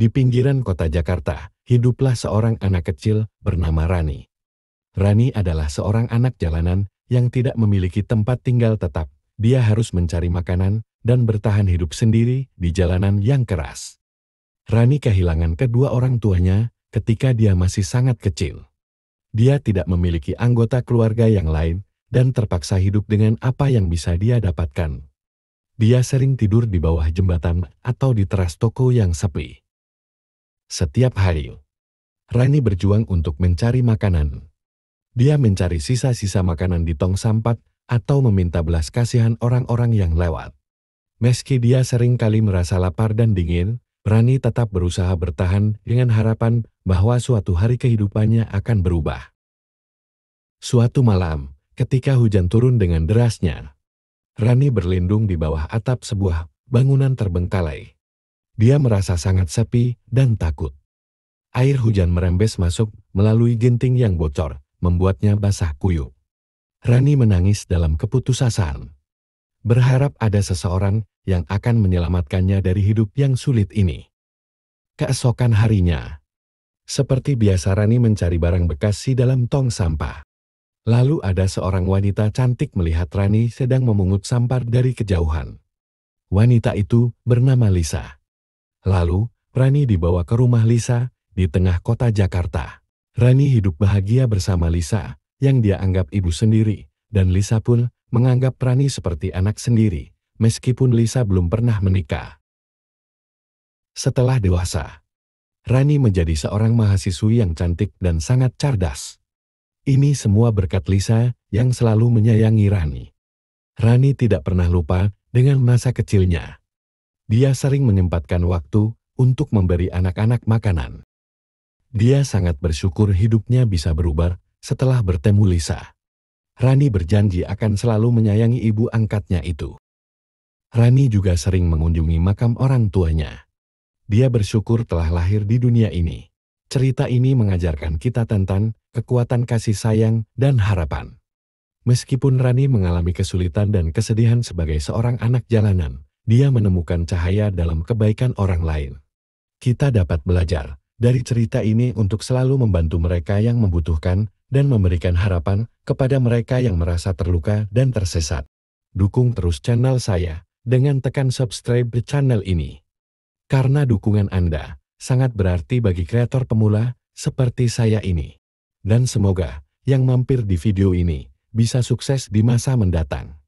Di pinggiran kota Jakarta, hiduplah seorang anak kecil bernama Rani. Rani adalah seorang anak jalanan yang tidak memiliki tempat tinggal tetap. Dia harus mencari makanan dan bertahan hidup sendiri di jalanan yang keras. Rani kehilangan kedua orang tuanya ketika dia masih sangat kecil. Dia tidak memiliki anggota keluarga yang lain dan terpaksa hidup dengan apa yang bisa dia dapatkan. Dia sering tidur di bawah jembatan atau di teras toko yang sepi. Setiap hari, Rani berjuang untuk mencari makanan. Dia mencari sisa-sisa makanan di tong sampah atau meminta belas kasihan orang-orang yang lewat. Meski dia sering kali merasa lapar dan dingin, Rani tetap berusaha bertahan dengan harapan bahwa suatu hari kehidupannya akan berubah. Suatu malam, ketika hujan turun dengan derasnya, Rani berlindung di bawah atap sebuah bangunan terbengkalai. Dia merasa sangat sepi dan takut. Air hujan merembes masuk melalui genting yang bocor, membuatnya basah kuyuk. Rani menangis dalam keputusasaan. Berharap ada seseorang yang akan menyelamatkannya dari hidup yang sulit ini. Keesokan harinya, seperti biasa Rani mencari barang bekas di dalam tong sampah. Lalu ada seorang wanita cantik melihat Rani sedang memungut sampar dari kejauhan. Wanita itu bernama Lisa. Lalu, Rani dibawa ke rumah Lisa di tengah kota Jakarta. Rani hidup bahagia bersama Lisa, yang dia anggap ibu sendiri, dan Lisa pun menganggap Rani seperti anak sendiri, meskipun Lisa belum pernah menikah. Setelah dewasa, Rani menjadi seorang mahasiswi yang cantik dan sangat cerdas. Ini semua berkat Lisa yang selalu menyayangi Rani. Rani tidak pernah lupa dengan masa kecilnya. Dia sering menyempatkan waktu untuk memberi anak-anak makanan. Dia sangat bersyukur hidupnya bisa berubah setelah bertemu Lisa. Rani berjanji akan selalu menyayangi ibu angkatnya itu. Rani juga sering mengunjungi makam orang tuanya. Dia bersyukur telah lahir di dunia ini. Cerita ini mengajarkan kita tentang kekuatan kasih sayang dan harapan. Meskipun Rani mengalami kesulitan dan kesedihan sebagai seorang anak jalanan, dia menemukan cahaya dalam kebaikan orang lain. Kita dapat belajar dari cerita ini untuk selalu membantu mereka yang membutuhkan dan memberikan harapan kepada mereka yang merasa terluka dan tersesat. Dukung terus channel saya dengan tekan subscribe di channel ini. Karena dukungan Anda sangat berarti bagi kreator pemula seperti saya ini. Dan semoga yang mampir di video ini bisa sukses di masa mendatang.